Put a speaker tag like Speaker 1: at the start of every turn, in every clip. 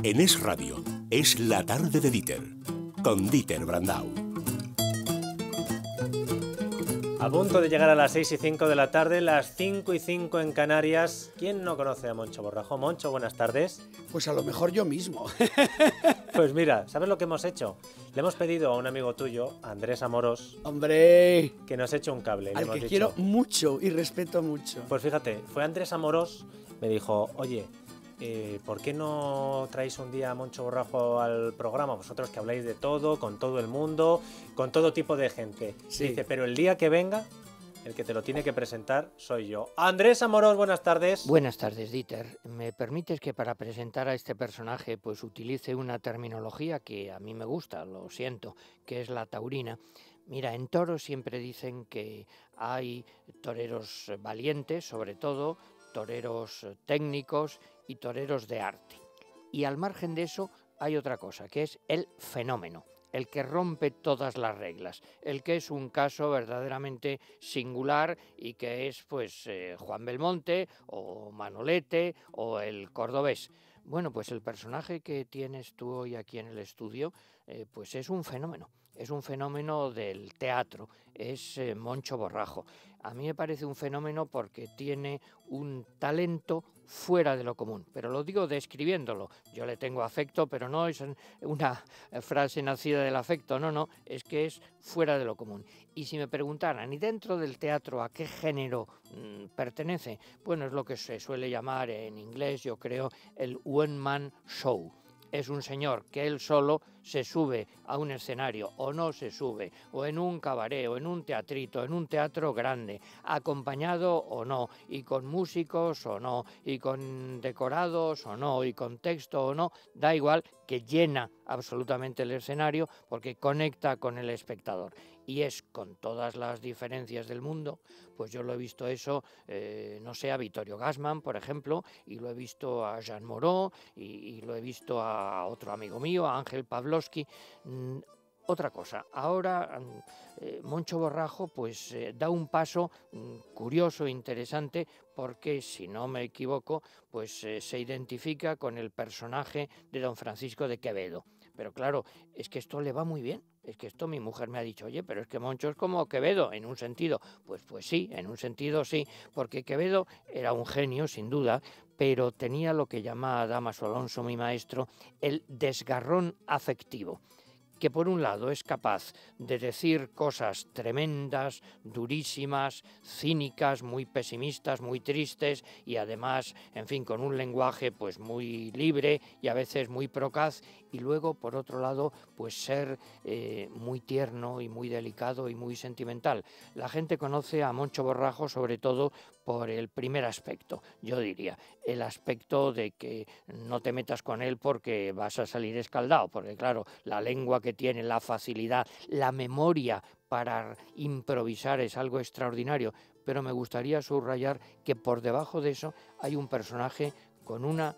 Speaker 1: En Es Radio es La Tarde de Dieter, con Dieter Brandau. A punto de llegar a las 6 y 5 de la tarde, las 5 y 5 en Canarias. ¿Quién no conoce a Moncho Borrajo? Moncho, buenas tardes.
Speaker 2: Pues a lo mejor yo mismo.
Speaker 1: Pues mira, ¿sabes lo que hemos hecho? Le hemos pedido a un amigo tuyo, Andrés Amoros.
Speaker 2: ¡Hombre!
Speaker 1: Que nos eche un cable. Al le hemos que dicho. quiero
Speaker 2: mucho y respeto mucho.
Speaker 1: Pues fíjate, fue Andrés Amoros, me dijo, oye, eh, ¿por qué no traéis un día a Moncho Borrajo al programa? Vosotros que habláis de todo, con todo el mundo, con todo tipo de gente. Sí. Dice, pero el día que venga, el que te lo tiene que presentar soy yo.
Speaker 3: Andrés Amorós, buenas tardes. Buenas tardes, Dieter. ¿Me permites que para presentar a este personaje pues utilice una terminología que a mí me gusta, lo siento, que es la taurina? Mira, en toros siempre dicen que hay toreros valientes, sobre todo, toreros técnicos y toreros de arte. Y al margen de eso hay otra cosa, que es el fenómeno el que rompe todas las reglas, el que es un caso verdaderamente singular y que es pues eh, Juan Belmonte o Manolete o el cordobés. Bueno, pues el personaje que tienes tú hoy aquí en el estudio, eh, pues es un fenómeno. Es un fenómeno del teatro, es eh, Moncho Borrajo a mí me parece un fenómeno porque tiene un talento fuera de lo común, pero lo digo describiéndolo. Yo le tengo afecto, pero no es una frase nacida del afecto, no, no, es que es fuera de lo común. Y si me preguntaran, ¿y dentro del teatro a qué género mm, pertenece? Bueno, es lo que se suele llamar en inglés, yo creo, el one-man show es un señor que él solo se sube a un escenario o no se sube, o en un cabaret, o en un teatrito, en un teatro grande, acompañado o no, y con músicos o no, y con decorados o no, y con texto o no, da igual que llena absolutamente el escenario porque conecta con el espectador y es con todas las diferencias del mundo, pues yo lo he visto eso, eh, no sé, a Vittorio Gassman, por ejemplo, y lo he visto a Jean Moreau, y, lo he visto a otro amigo mío, a Ángel Pavlovsky. Mm, otra cosa, ahora mm, eh, Moncho Borrajo pues eh, da un paso curioso mm, curioso, interesante, porque si no me equivoco, pues se identifica con el personaje de don Francisco de Quevedo. Pero claro, es que esto le va muy bien es que esto mi mujer me ha dicho, oye, pero es que Moncho es como Quevedo, en un sentido. Pues, pues sí, en un sentido sí, porque Quevedo era un genio, sin duda, pero tenía lo que llamaba Damaso Alonso, mi maestro, el desgarrón afectivo que por un lado es capaz de decir cosas tremendas, durísimas, cínicas, muy pesimistas, muy tristes y además, en fin, con un lenguaje pues muy libre y a veces muy procaz y luego por otro lado pues ser eh, muy tierno y muy delicado y muy sentimental. La gente conoce a Moncho Borrajo sobre todo por el primer aspecto, yo diría, el aspecto de que no te metas con él porque vas a salir escaldado, porque claro, la lengua que tiene, la facilidad, la memoria para improvisar es algo extraordinario, pero me gustaría subrayar que por debajo de eso hay un personaje con una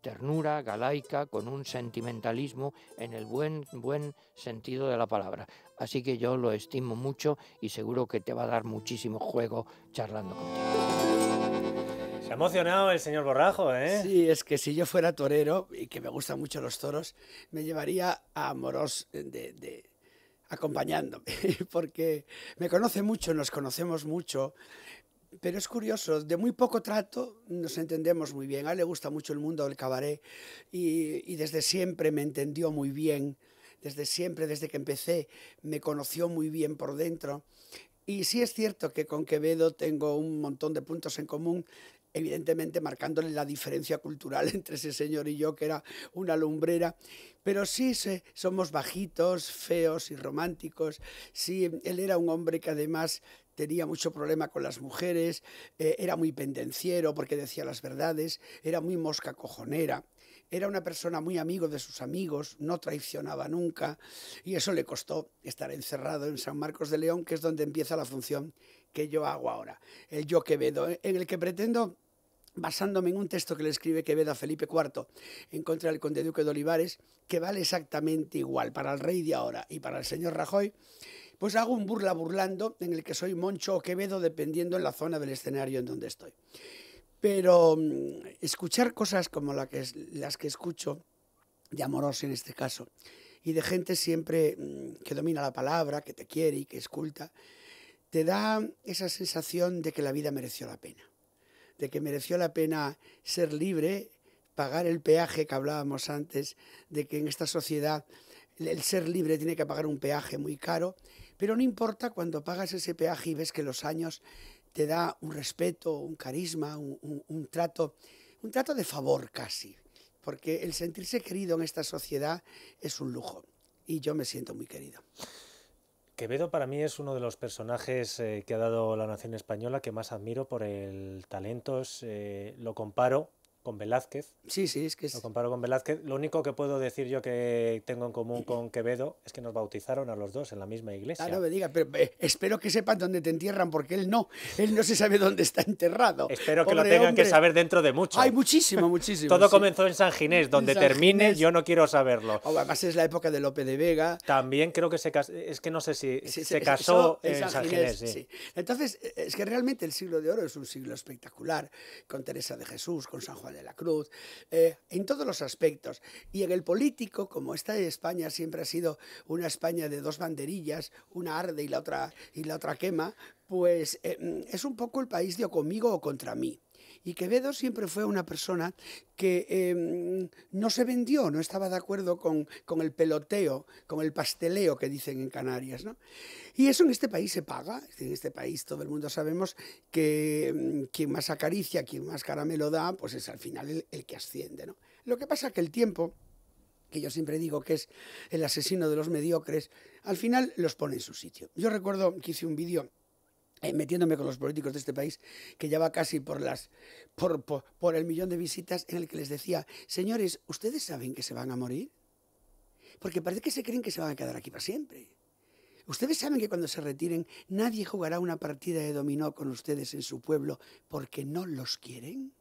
Speaker 3: ternura galaica con un sentimentalismo en el buen, buen sentido de la palabra. Así que yo lo estimo mucho y seguro que te va a dar muchísimo juego charlando contigo. Se ha emocionado el señor Borrajo, ¿eh? Sí, es que
Speaker 2: si yo fuera torero, y que me gustan mucho los toros, me llevaría a Moros de, acompañándome, porque me conoce mucho, nos conocemos mucho, pero es curioso, de muy poco trato nos entendemos muy bien. A él le gusta mucho el mundo del cabaret y, desde siempre me entendió muy bien. Desde siempre, desde que empecé, me conoció muy bien por dentro. Y sí es cierto que con Quevedo tengo un montón de puntos en común, evidentemente marcándole la diferencia cultural entre ese señor y yo, que era una lumbrera. Pero sí somos bajitos, feos y románticos. Sí, él era un hombre que además tenía mucho problema con las mujeres, eh, era muy pendenciero porque decía las verdades, era muy mosca cojonera, era una persona muy amigo de sus amigos, no traicionaba nunca y eso le costó estar encerrado en San Marcos de León, que es donde empieza la función que yo hago ahora, el yo Quevedo, eh, en el que pretendo basándome en un texto que le escribe Quevedo a Felipe IV en contra del conde duque de Olivares, que vale exactamente igual para el rey de ahora y para el señor Rajoy, pues hago un burla burlando en el que soy Moncho o Quevedo dependiendo en la zona del escenario en donde estoy. Pero mm, escuchar cosas como que, las que escucho, de amoroso en este caso, y de gente siempre mm, que domina la palabra, que te quiere y que esculta, te da esa sensación de que la vida mereció la pena, de que mereció la pena ser libre, pagar el peaje que hablábamos antes, de que en esta sociedad el ser libre tiene que pagar un peaje muy caro pero no importa cuando pagas ese peaje y ves que los años te da un respeto, un carisma, un, trato, un trato de favor casi, porque el sentirse querido en esta sociedad es un lujo y yo me siento muy
Speaker 1: querido. Quevedo para mí es uno de los personajes eh, que ha dado la nación española que más admiro por el talento. Eh, lo comparo con Velázquez. Sí, sí, es que Lo comparo con Velázquez. Lo único que puedo decir yo que tengo en común con Quevedo es que nos bautizaron a los dos en la misma iglesia. Ah, me diga, pero eh, espero que sepan dónde te entierran, porque él no.
Speaker 2: Él no se sabe dónde está enterrado. Espero que lo tengan que saber
Speaker 1: dentro de mucho. Hay muchísimo, muchísimo. Todo comenzó en San Ginés, donde termine yo no quiero saberlo. Oh, además es la época de Lope de Vega. También creo que se casó, es que no sé si se casó en San, Ginés.
Speaker 2: Entonces, es que realmente el siglo de oro es un siglo espectacular, con Teresa de Jesús, con San Juan de la Cruz, eh, en todos los aspectos. Y en el político, como esta España siempre ha sido una España de dos banderillas, una arde y la otra, y la otra quema, pues eh, es un poco el país de o conmigo o contra mí. Y Quevedo siempre fue una persona que em, no se vendió, no estaba de acuerdo con, el peloteo, con el pasteleo que dicen en Canarias. ¿no? Y eso en este país se paga, en este país todo el mundo sabemos que em, quien más acaricia, quien más caramelo da, pues es al final el, que asciende. ¿no? Lo que pasa es que el tiempo que yo siempre digo que es el asesino de los mediocres, al final los pone en su sitio. Yo recuerdo que hice un vídeo eh, metiéndome con los políticos de este país, que ya va casi por, las, por, el millón de visitas, en el que les decía, señores, ¿ustedes saben que se van a morir? Porque parece que se creen que se van a quedar aquí para siempre. Ustedes saben que cuando se retiren nadie jugará una partida de dominó con ustedes en su pueblo porque no los quieren.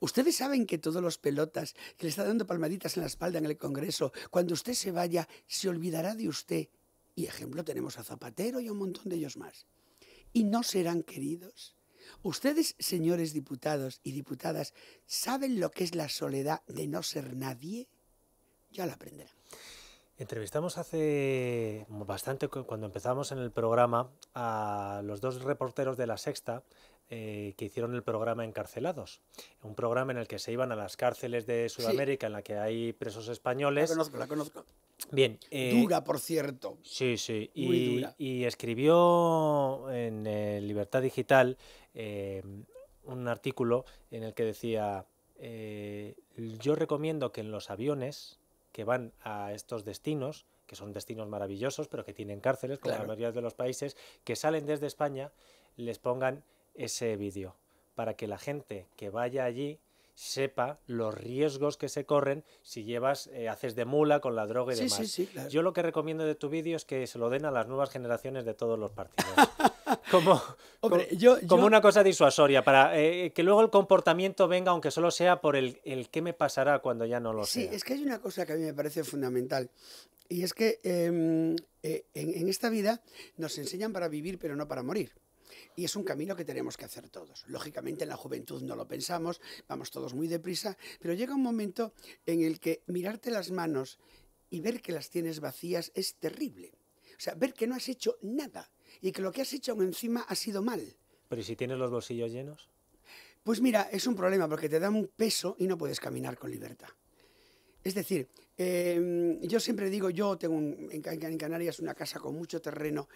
Speaker 2: Ustedes saben que todos los pelotas que le están dando palmaditas en la espalda en el Congreso, cuando usted se vaya, se olvidará de usted. Y ejemplo tenemos a Zapatero y un montón de ellos más y no serán queridos. Ustedes, señores diputados y diputadas, ¿saben lo que es la soledad de no ser nadie? Ya la aprenderán.
Speaker 1: Entrevistamos hace bastante, cuando empezamos en el programa, a los dos reporteros de La Sexta eh, que hicieron el programa Encarcelados. Un programa en el que se iban a las cárceles de Sudamérica, en la que hay presos españoles. La conozco, la conozco. Bien. Eh, dura, por cierto. Sí, sí. y, escribió en Libertad Digital eh, un artículo en el que decía, eh, yo recomiendo que en los aviones que van a estos destinos, que son destinos maravillosos, pero que tienen cárceles, como la mayoría de los países, que salen desde España, les pongan ese vídeo para que la gente que vaya allí sepa los riesgos que se corren si llevas, eh, haces de mula con la droga y demás. Yo lo que recomiendo de tu vídeo es que se lo den a las nuevas generaciones de todos los partidos. como, una cosa disuasoria, para eh, eh, que luego el comportamiento venga, aunque solo sea por el, que qué me pasará cuando ya no lo sé. Sí,
Speaker 2: es que hay una cosa que a mí me parece fundamental. Y es que em, en esta vida nos enseñan para vivir, pero no para morir. Y es un camino que tenemos que hacer todos. Lógicamente en la juventud no lo pensamos, vamos todos muy deprisa, pero llega un momento en el que mirarte las manos y ver que las tienes vacías es terrible. O sea, ver que no has hecho nada y que lo que has hecho aún encima ha sido mal.
Speaker 1: Pero ¿y si tienes los bolsillos llenos?
Speaker 2: Pues mira, es un problema porque te dan un peso y no puedes caminar con libertad. Es decir, Em, yo siempre digo, yo tengo en, Canarias una casa con mucho terreno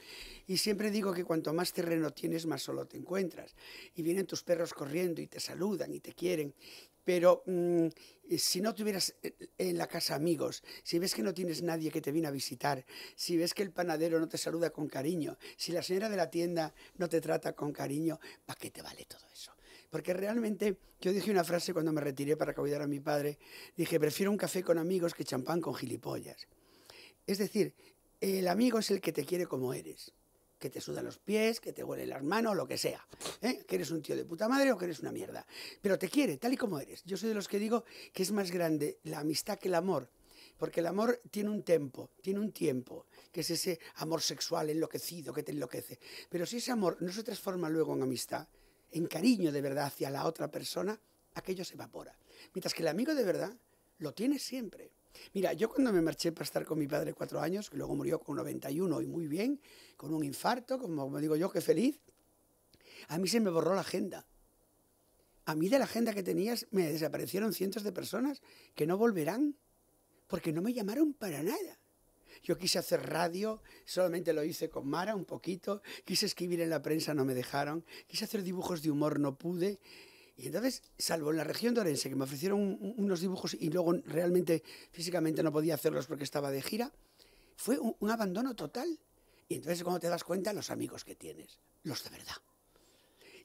Speaker 2: y siempre digo que cuanto más terreno tienes, más solo te encuentras. Y vienen tus perros corriendo y te saludan y te quieren. Pero mm, si no tuvieras eh, en la casa amigos, si ves que no tienes nadie que te viene a visitar, si ves que el panadero no te saluda con cariño, si la señora de la tienda no te trata con cariño, ¿para qué te vale todo eso? Porque realmente yo dije una frase cuando me retiré para cuidar a mi padre. Dije, prefiero un café con amigos que champán con gilipollas. Es decir, el amigo es el que te quiere como eres. Que te sudan los pies, que te huele las manos, lo que sea. ¿eh? Que eres un tío de puta madre o que eres una mierda. Pero te quiere, tal y como eres. Yo soy de los que digo que es más grande la amistad que el amor porque el amor tiene un tiempo, tiene un tiempo, que es ese amor sexual enloquecido que te enloquece. Pero si ese amor no se transforma luego en amistad, en cariño de verdad hacia la otra persona, aquello se evapora. Mientras que el amigo de verdad lo tiene siempre. Mira, yo cuando me marché para estar con mi padre cuatro años, que luego murió con 91 y muy bien, con un infarto, como digo yo, qué feliz, a mí se me borró la agenda. A mí de la agenda que tenías me desaparecieron cientos de personas que no volverán porque no me llamaron para nada. Yo quise hacer radio, solamente lo hice con Mara un poquito, quise escribir en la prensa, no me dejaron, quise hacer dibujos de humor, no pude. Y entonces, salvo en la región de Orense, que me ofrecieron unos dibujos y luego realmente físicamente no podía hacerlos porque estaba de gira, fue un, abandono total. Y entonces cuando te das cuenta, los amigos que tienes, los de verdad.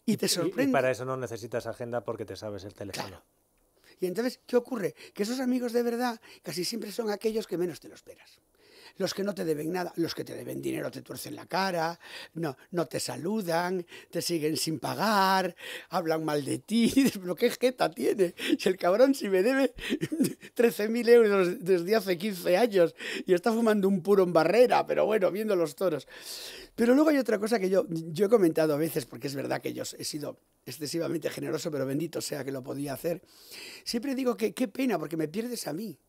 Speaker 1: Y te sorprende. Y, para eso no necesitas agenda porque te sabes el teléfono.
Speaker 2: Y entonces, ¿qué ocurre? Que esos amigos de verdad casi siempre son aquellos que menos te lo esperas los que no te deben nada, los que te deben dinero te tuercen la cara, no, no te saludan, te siguen sin pagar, hablan mal de ti, pero qué jeta tiene. Si el cabrón si me debe 13.000 euros desde hace 15 años y está fumando un puro en barrera, pero bueno, viendo los toros. Pero luego hay otra cosa que yo, yo he comentado a veces, porque es verdad que yo he sido excesivamente generoso, pero bendito sea que lo podía hacer. Siempre digo que qué pena, porque me pierdes a mí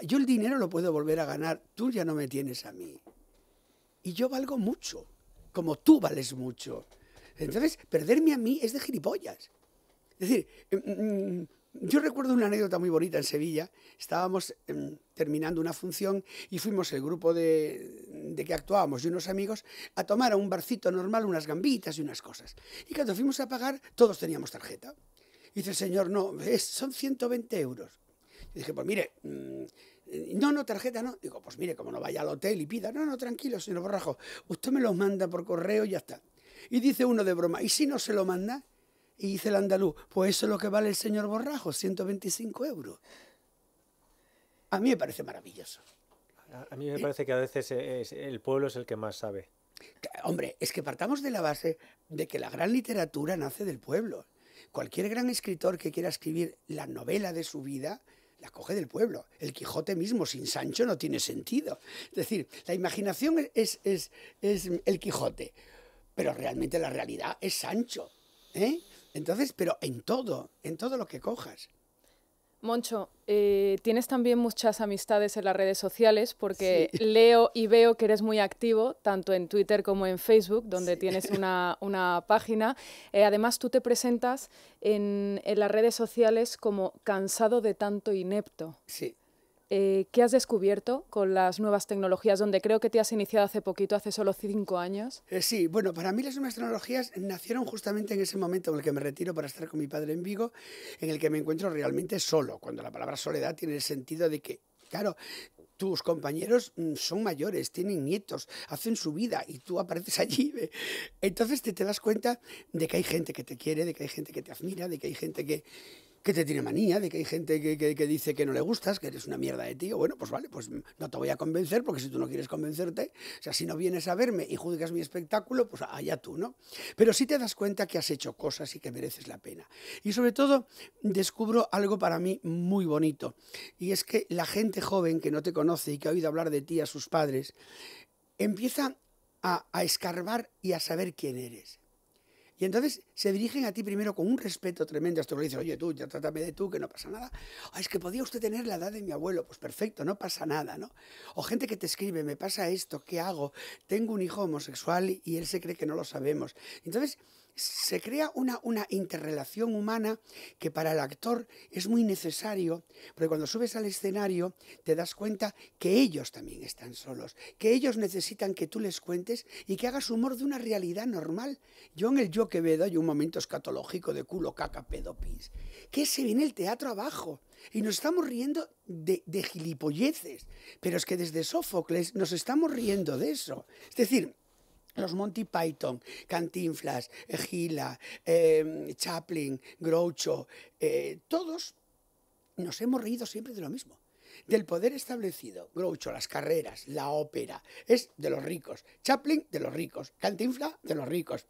Speaker 2: yo el dinero lo puedo volver a ganar, tú ya no me tienes a mí. Y yo valgo mucho, como tú vales mucho. Entonces, perderme a mí es de gilipollas. Es decir, em, mm, yo recuerdo una anécdota muy bonita en Sevilla. Estábamos em, terminando una función y fuimos el grupo de, que actuábamos y unos amigos a tomar a un barcito normal unas gambitas y unas cosas. Y cuando fuimos a pagar, todos teníamos tarjeta. Y dice el señor, no, es, son 120 euros dije, pues mire, mm, no, no, tarjeta no. Digo, pues mire, como no vaya al hotel y pida, no, no, tranquilo, señor Borrajo, usted me los manda por correo y ya está. Y dice uno de broma, ¿y si no se lo manda? Y dice el andaluz, pues eso es lo que vale el señor Borrajo, 125 euros. A mí me parece maravilloso.
Speaker 1: A, mí me parece que a veces el pueblo es el que más sabe.
Speaker 2: Hombre, es que partamos de la base de que la gran literatura nace del pueblo. Cualquier gran escritor que quiera escribir la novela de su vida, la coge del pueblo. El Quijote mismo sin Sancho no tiene sentido. Es decir, la imaginación es, es, es el Quijote, pero realmente la realidad es Sancho. ¿eh? Entonces, pero en todo, en todo lo que cojas.
Speaker 4: Moncho, eh, tienes también muchas amistades en las redes sociales porque leo y veo que eres muy activo, tanto en Twitter como en Facebook, donde tienes una, página. Eh, además, tú te presentas en, en, las redes sociales como cansado de tanto inepto. Sí. Eh, ¿qué has descubierto con las nuevas tecnologías? Donde creo que te has iniciado hace poquito, hace solo cinco años. Eh, sí, bueno, para mí las nuevas tecnologías
Speaker 2: nacieron justamente en ese momento en el que me retiro para estar con mi padre en Vigo, en el que me encuentro realmente solo, cuando la palabra soledad tiene el sentido de que, claro, tus compañeros mm, son mayores, tienen nietos, hacen su vida y tú apareces allí. Entonces te, te das cuenta de que hay gente que te quiere, de que hay gente que te admira, de que hay gente que, que te tiene manía, de que hay gente que, dice que no le gustas, que eres una mierda de tío. Bueno, pues vale, pues no te voy a convencer, porque si tú no quieres convencerte, o sea, si no vienes a verme y juzgas mi espectáculo, pues allá tú, ¿no? Pero sí te das cuenta que has hecho cosas y que mereces la pena. Y sobre todo, descubro algo para mí muy bonito, y es que la gente joven que no te conoce y que ha oído hablar de ti a sus padres, empieza a escarbar y a saber quién eres y entonces se dirigen a ti primero con un respeto tremendo. Hasta le dicen, oye tú, ya trátame de tú, que no pasa nada. Ah, es que podía usted tener la edad de mi abuelo. Pues perfecto, no pasa nada, ¿no? O gente que te escribe, me pasa esto, ¿qué hago? Tengo un hijo homosexual y él se cree que no lo sabemos. Entonces se crea una, interrelación humana que para el actor es muy necesario, porque cuando subes al escenario te das cuenta que ellos también están solos, que ellos necesitan que tú les cuentes y que hagas humor de una realidad normal. Yo en el Yo que Quevedo hay un momento escatológico de culo, caca, pedo, pis, que se viene el teatro abajo y nos estamos riendo de, de gilipolleces, pero es que desde Sófocles nos estamos riendo de eso. Es decir, los Monty Python, Cantinflas, eh, Gila, eh, Chaplin, Groucho, eh, todos nos hemos reído siempre de lo mismo. Del poder establecido, Groucho, las carreras, la ópera, es de los ricos. Chaplin, de los ricos. Cantinfla, de los ricos.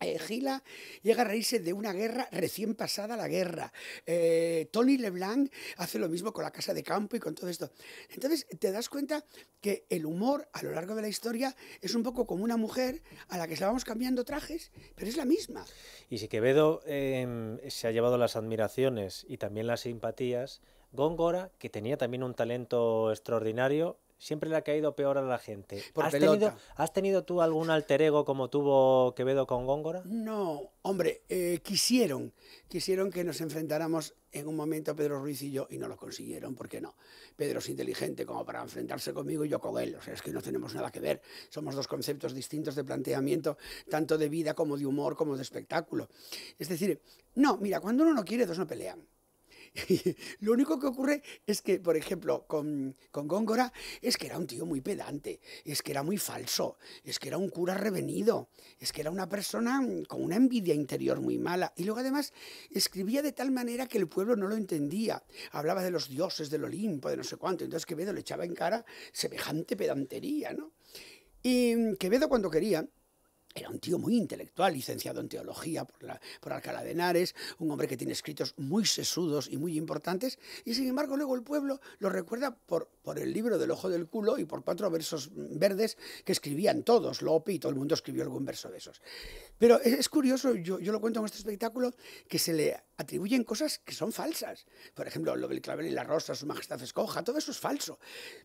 Speaker 2: Gila llega a reírse de una guerra recién pasada la guerra. Eh, Tony LeBlanc hace lo mismo con la casa de campo y con todo esto. Entonces te das cuenta que el humor a lo largo de la historia es un poco como una mujer a la que estábamos cambiando trajes, pero es la misma.
Speaker 1: Y si Quevedo em, se ha llevado las admiraciones y también las simpatías, Góngora, que tenía también un talento extraordinario, siempre le ha caído peor a la gente. ¿Has, Tenido, ¿Has tú algún alter ego como tuvo Quevedo con Góngora?
Speaker 2: No, hombre, eh, quisieron, quisieron que nos enfrentáramos en un momento Pedro Ruiz y yo y no lo consiguieron, ¿por qué no? Pedro es inteligente como para enfrentarse conmigo y yo con él, o sea, es que no tenemos nada que ver, somos dos conceptos distintos de planteamiento, tanto de vida como de humor, como de espectáculo. Es decir, no, mira, cuando uno no quiere, dos no pelean. lo único que ocurre es que, por ejemplo, con, Góngora, es que era un tío muy pedante, es que era muy falso, es que era un cura revenido, es que era una persona mm, con una envidia interior muy mala. Y luego, además, escribía de tal manera que el pueblo no lo entendía. Hablaba de los dioses, del Olimpo, de no sé cuánto. Entonces Quevedo le echaba en cara semejante pedantería, ¿no? Y mm, Quevedo, cuando quería, era un tío muy intelectual, licenciado en teología por, la, por Alcalá de Henares, un hombre que tiene escritos muy sesudos y muy importantes, y sin embargo luego el pueblo lo recuerda por por el libro del ojo del culo y por cuatro versos verdes que escribían todos, Lope y todo el mundo escribió algún verso de esos. Pero es, curioso, yo, lo cuento en este espectáculo, que se le atribuyen cosas que son falsas. Por ejemplo, lo del clavel y la rosa, su majestad escoja, todo eso es falso.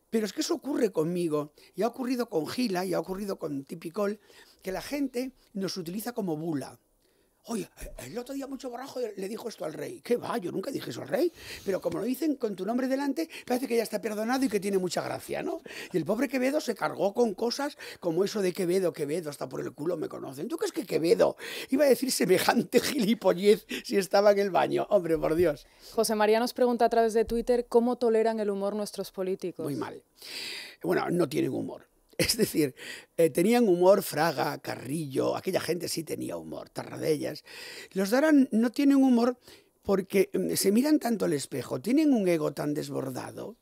Speaker 2: Pero es que eso ocurre conmigo, y ha ocurrido con Gila, y ha ocurrido con Tipicol, que la gente nos utiliza como bula. Oye, el otro día mucho borrajo le dijo esto al rey. ¿Qué va? Yo nunca dije eso al rey. Pero como lo dicen con tu nombre delante, parece que ya está perdonado y que tiene mucha gracia, ¿no? Y el pobre Quevedo se cargó con cosas como eso de Quevedo, Quevedo, hasta por el culo me conocen. ¿Tú crees que Quevedo iba a decir semejante gilipollez si estaba en el baño? Hombre, por Dios.
Speaker 4: José María nos pregunta a través de Twitter cómo toleran el humor nuestros políticos. Muy mal.
Speaker 2: Bueno, no tienen humor. Es decir, eh, tenían humor Fraga, Carrillo, aquella gente sí tenía humor, Tarradellas. Los darán no tienen humor porque mm, se miran tanto al espejo, tienen un ego tan desbordado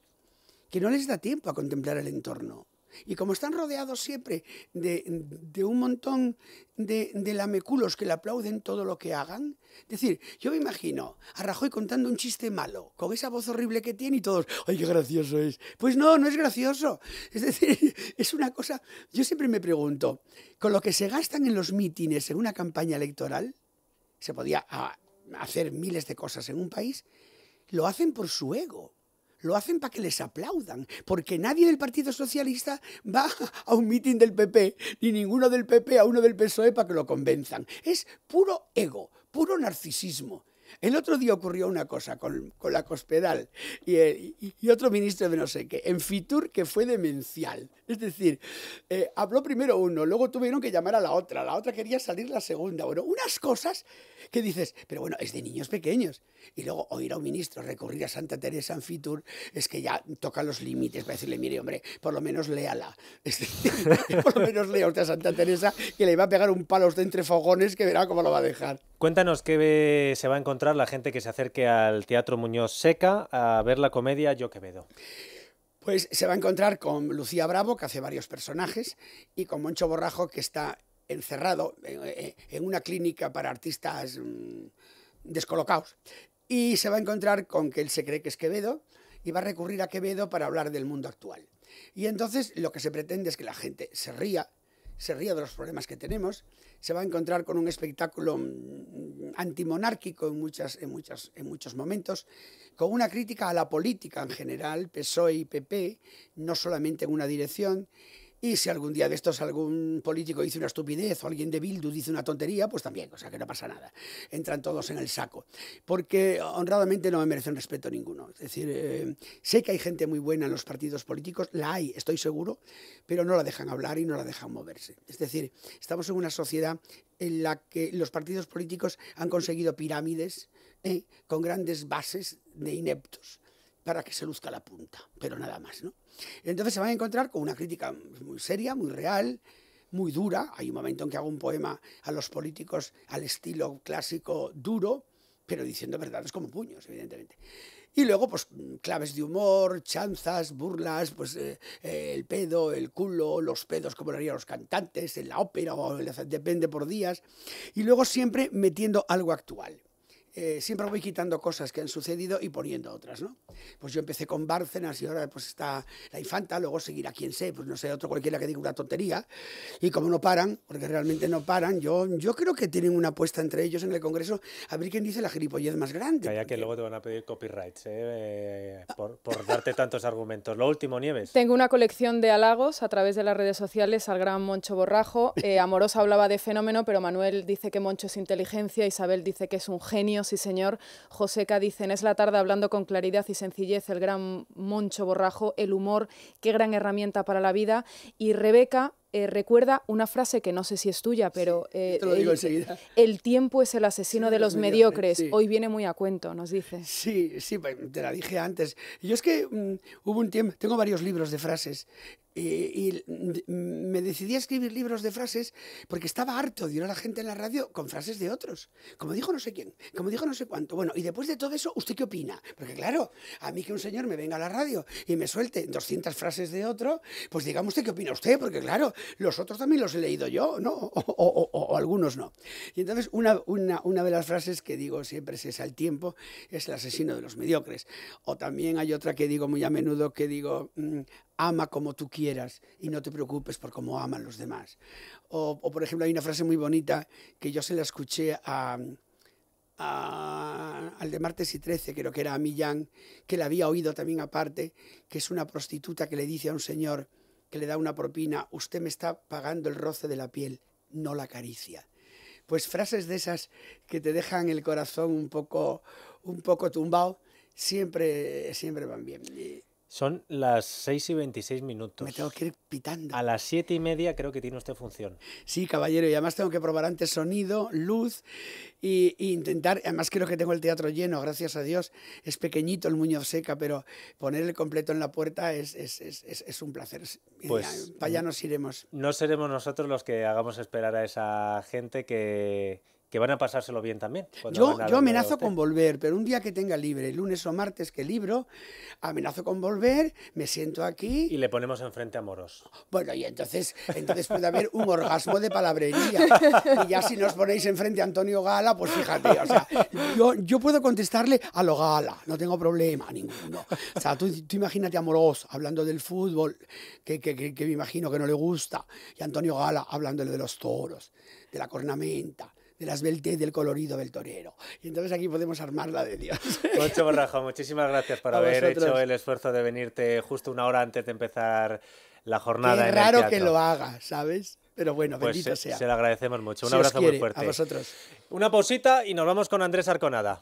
Speaker 2: que no les da tiempo a contemplar el entorno. Y como están rodeados siempre de, un montón de, de, lameculos que le aplauden todo lo que hagan, es decir, yo me imagino a Rajoy contando un chiste malo, con esa voz horrible que tiene y todos, ¡ay, qué gracioso es! Pues no, no es gracioso. Es decir, es una cosa, yo siempre me pregunto, con lo que se gastan en los mítines en una campaña electoral, se podía ah, hacer miles de cosas en un país, lo hacen por su ego lo hacen para que les aplaudan, porque nadie del Partido Socialista va a un mitin del PP, ni ninguno del PP a uno del PSOE para que lo convenzan. Es puro ego, puro narcisismo. El otro día ocurrió una cosa con, con la Cospedal eh, y, otro ministro de no sé qué, en Fitur, que fue demencial. Es decir, eh, habló primero uno, luego tuvieron que llamar a la otra, la otra quería salir la segunda. Bueno, unas cosas que dices, pero bueno, es de niños pequeños. Y luego oír a un ministro recurrir a Santa Teresa en Fitur es que ya toca los límites para decirle, mire, hombre, por lo menos léala. por lo menos lea usted a Santa Teresa que le va a pegar un palo de entre fogones que verá cómo lo va a dejar.
Speaker 1: Cuéntanos qué se va a encontrar la gente que se acerque al Teatro Muñoz Seca a ver la comedia Yo Quevedo?
Speaker 2: Pues se va a encontrar con Lucía Bravo, que hace varios personajes, y con Moncho Borrajo, que está encerrado eh, eh, en una clínica para artistas mm, descolocados. Y se va a encontrar con que él se cree que es Quevedo y va a recurrir a Quevedo para hablar del mundo actual. Y entonces lo que se pretende es que la gente se ría, se ría de los problemas que tenemos, se va a encontrar con un espectáculo mm, mm, antimonárquico en, muchas, muchas, en muchos momentos, con una crítica a la política en general, PSOE y PP, no solamente en una dirección, y si algún día de estos algún político dice una estupidez o alguien de Bildu dice una tontería, pues también, o sea que no pasa nada. Entran todos en el saco. Porque honradamente no me merecen respeto ninguno. Es decir, eh, sé que hay gente muy buena en los partidos políticos, la hay, estoy seguro, pero no la dejan hablar y no la dejan moverse. Es decir, estamos en una sociedad en la que los partidos políticos han conseguido pirámides eh, con grandes bases de ineptos para que se luzca la punta, pero nada más, Entonces se van a encontrar con una crítica muy seria, muy real, muy dura. Hay un momento en que hago un poema a los políticos al estilo clásico duro, pero diciendo verdades como puños, evidentemente. Y luego, pues, claves de humor, chanzas, burlas, pues, eh, eh, el pedo, el culo, los pedos, como lo harían los cantantes, en la ópera, o depende por días. Y luego siempre metiendo algo actual. Eh, siempre voy quitando cosas que han sucedido y poniendo otras, ¿no? Pues yo empecé con Bárcenas y ahora pues está la infanta, luego seguirá quien sé, pues no sé, otro cualquiera que diga una tontería. Y como no paran, porque realmente no paran, yo, yo creo que tienen una apuesta entre ellos en el Congreso a ver quién dice la gilipollez más
Speaker 1: grande. Calla que luego te van a pedir copyrights, ¿eh? Eh, por, por darte tantos argumentos. Lo último, Nieves.
Speaker 4: Tengo una colección de halagos a través de las redes sociales al gran Moncho Borrajo. Amorosa hablaba de fenómeno, pero Manuel dice que Moncho es inteligencia, Isabel dice que es un genio, Sí, Señor, Joseca dicen, es la tarde hablando con claridad y sencillez el gran Moncho Borrajo, el humor, qué gran herramienta para la vida. Y Rebeca eh, recuerda una frase que no sé si es tuya, pero eh, Te lo digo enseguida. el, tiempo es el asesino de los, eh, mediocres. Hoy viene muy a cuento, nos dice. Sí, sí, te la dije
Speaker 2: antes. Yo es que mm, hubo un tiempo, tengo varios libros de frases eh, y me decidí a escribir libros de frases porque estaba harto de ir a la gente en la radio con frases de otros. Como dijo no sé quién, como dijo no sé cuánto. Bueno, y después de todo eso, ¿usted qué opina? Porque claro, a mí que un señor me venga a la radio y me suelte 200 frases de otro, pues digamos usted qué opina usted, porque claro, los otros también los he leído yo, ¿no? O, algunos no. Y entonces una, una, una, de las frases que digo siempre es esa, el tiempo es el asesino de los mediocres. O también hay otra que digo muy a menudo que digo, mm, ama como tú quieras y no te preocupes por cómo aman los demás. O, por ejemplo, hay una frase muy bonita que yo se la escuché al de martes y 13, creo que era a Millán, que la había oído también aparte, que es una prostituta que le dice a un señor que le da una propina, usted me está pagando el roce de la piel, no la caricia. Pues frases de esas que te dejan el corazón un poco, un poco tumbado, siempre, siempre van bien.
Speaker 1: Son las 6 y 26 minutos. Me tengo que ir pitando. A las 7 y media creo que tiene usted función. Sí, caballero, y además tengo que probar antes sonido, luz
Speaker 2: e intentar, además creo que tengo el teatro lleno, gracias a Dios, es pequeñito el Muñoz Seca, pero ponerle completo en la puerta es, es, un placer. Pues para allá nos iremos.
Speaker 1: No seremos nosotros los que hagamos esperar a esa gente que que van a pasárselo bien también. Yo, yo amenazo con
Speaker 2: volver, pero un día que tenga libre, lunes o martes que libro, amenazo con volver, me siento aquí. Y
Speaker 1: le ponemos enfrente a Moros.
Speaker 2: Bueno, y entonces, entonces puede haber un orgasmo de palabrería. Y ya si nos ponéis enfrente a Antonio Gala, pues fíjate, yo, puedo contestarle a lo Gala, no tengo problema ninguno. O sea, tú, imagínate a Moros hablando del fútbol, que, me imagino que no le gusta, y Antonio Gala hablándole de los toros, de la cornamenta de las beltes del colorido del torero. Y entonces aquí podemos armarla de Dios.
Speaker 1: mucho Borrajo, muchísimas gracias por haber hecho el esfuerzo de venirte justo una hora antes de empezar la jornada. Es raro que lo
Speaker 2: haga, ¿sabes? Pero bueno, pues bendito se, sea. Se lo agradecemos mucho.
Speaker 1: Un abrazo muy fuerte. A vosotros. Una pausita y nos vamos con Andrés Arconada.